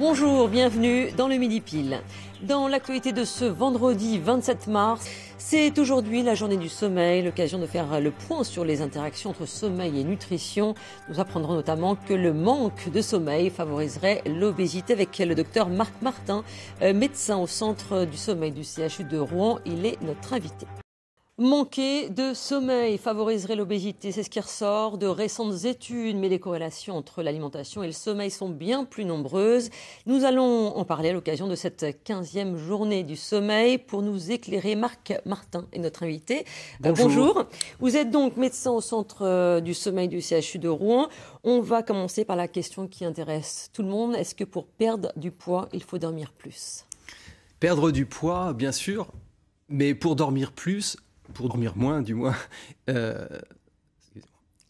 Bonjour, bienvenue dans le Midi Pile. Dans l'actualité de ce vendredi 27 mars, c'est aujourd'hui la journée du sommeil, l'occasion de faire le point sur les interactions entre sommeil et nutrition. Nous apprendrons notamment que le manque de sommeil favoriserait l'obésité avec le docteur Marc Martin, euh, médecin au centre du sommeil du CHU de Rouen. Il est notre invité. Manquer de sommeil favoriserait l'obésité, c'est ce qui ressort de récentes études, mais les corrélations entre l'alimentation et le sommeil sont bien plus nombreuses. Nous allons en parler à l'occasion de cette 15e journée du sommeil. Pour nous éclairer, Marc Martin est notre invité. Euh, bonjour. bonjour. Vous êtes donc médecin au centre euh, du sommeil du CHU de Rouen. On va commencer par la question qui intéresse tout le monde. Est-ce que pour perdre du poids, il faut dormir plus Perdre du poids, bien sûr, mais pour dormir plus, pour dormir moins du moins. Euh,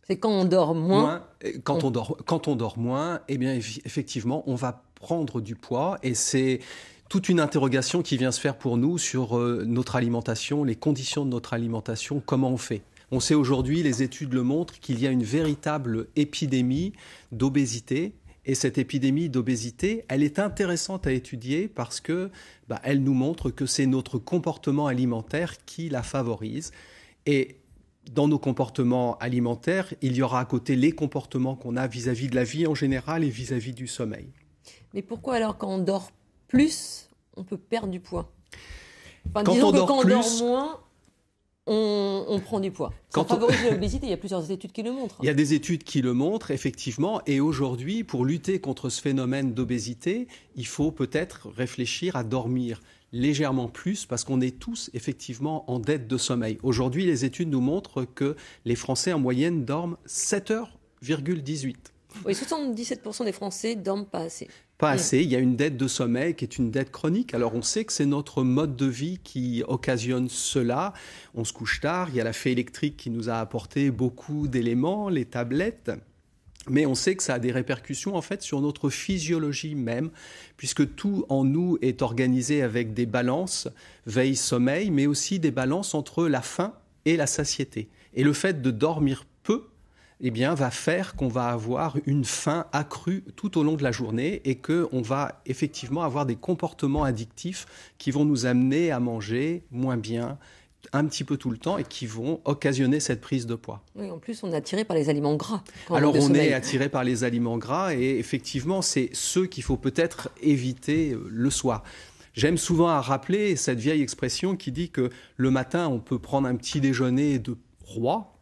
c'est quand on dort moins. quand, on... dort, quand on dort moins, eh bien, effectivement, on va prendre du poids et c'est toute une interrogation qui vient se faire pour nous sur euh, notre alimentation, les conditions de notre alimentation, comment on fait. On sait aujourd'hui, les études le montrent, qu'il y a une véritable épidémie d'obésité et cette épidémie d'obésité, elle est intéressante à étudier parce que bah, elle nous montre que c'est notre comportement alimentaire qui la favorise. Et dans nos comportements alimentaires, il y aura à côté les comportements qu'on a vis-à-vis de la vie en général et vis-à-vis du sommeil. Mais pourquoi alors quand on dort plus, on peut perdre du poids quand, on dort, quand plus, on dort moins, on, prend du poids. Ça favorise l'obésité, il y a plusieurs études qui le montrent. Il y a des études qui le montrent, effectivement. Et aujourd'hui, pour lutter contre ce phénomène d'obésité, il faut peut-être réfléchir à dormir légèrement plus parce qu'on est tous effectivement en dette de sommeil. Aujourd'hui, les études nous montrent que les Français en moyenne dorment 7 heures 18 oui, 77% des Français dorment pas assez. Pas mm. assez. Il y a une dette de sommeil qui est une dette chronique. Alors on sait que c'est notre mode de vie qui occasionne cela. On se couche tard. Il y a la fée électrique qui nous a apporté beaucoup d'éléments, les tablettes. Mais on sait que ça a des répercussions en fait sur notre physiologie même, puisque tout en nous est organisé avec des balances, veille-sommeil, mais aussi des balances entre la faim et la satiété. Et le fait de dormir eh bien, va faire qu'on va avoir une faim accrue tout au long de la journée et qu'on va effectivement avoir des comportements addictifs qui vont nous amener à manger moins bien, un petit peu tout le temps et qui vont occasionner cette prise de poids. Oui, en plus, on est attiré par les aliments gras. Alors, on, est attiré par les aliments gras et effectivement, c'est ce qu'il faut peut-être éviter euh, le soir. J'aime souvent à rappeler cette vieille expression qui dit que le matin, on peut prendre un petit déjeuner de roi,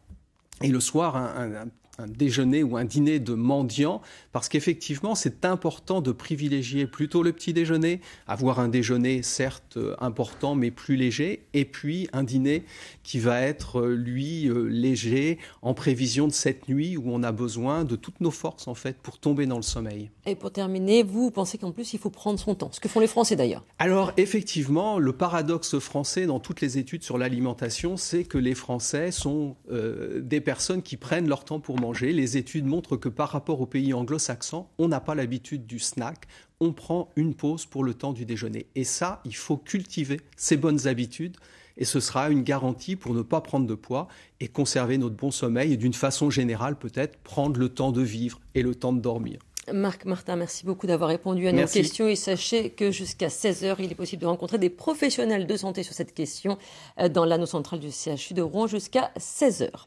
et le soir, un, un déjeuner ou un dîner de mendiant, parce qu'effectivement, c'est important de privilégier plutôt le petit déjeuner, avoir un déjeuner certes euh, important mais plus léger, et puis un dîner qui va être, euh, lui, euh, léger en prévision de cette nuit où on a besoin de toutes nos forces, en fait, pour tomber dans le sommeil. Et pour terminer, vous pensez qu'en plus, il faut prendre son temps, ce que font les Français d'ailleurs Alors, effectivement, le paradoxe français dans toutes les études sur l'alimentation, c'est que les Français sont des personnes qui prennent leur temps pour manger. Les études montrent que par rapport aux pays anglo-saxons, on n'a pas l'habitude du snack. On prend une pause pour le temps du déjeuner. Et ça, il faut cultiver ces bonnes habitudes et ce sera une garantie pour ne pas prendre de poids et conserver notre bon sommeil et d'une façon générale peut-être prendre le temps de vivre et le temps de dormir. Marc Martin, merci beaucoup d'avoir répondu à nos questions et sachez que jusqu'à 16h, il est possible de rencontrer des professionnels de santé sur cette question euh, dans l'anneau central du CHU de Rouen jusqu'à 16h.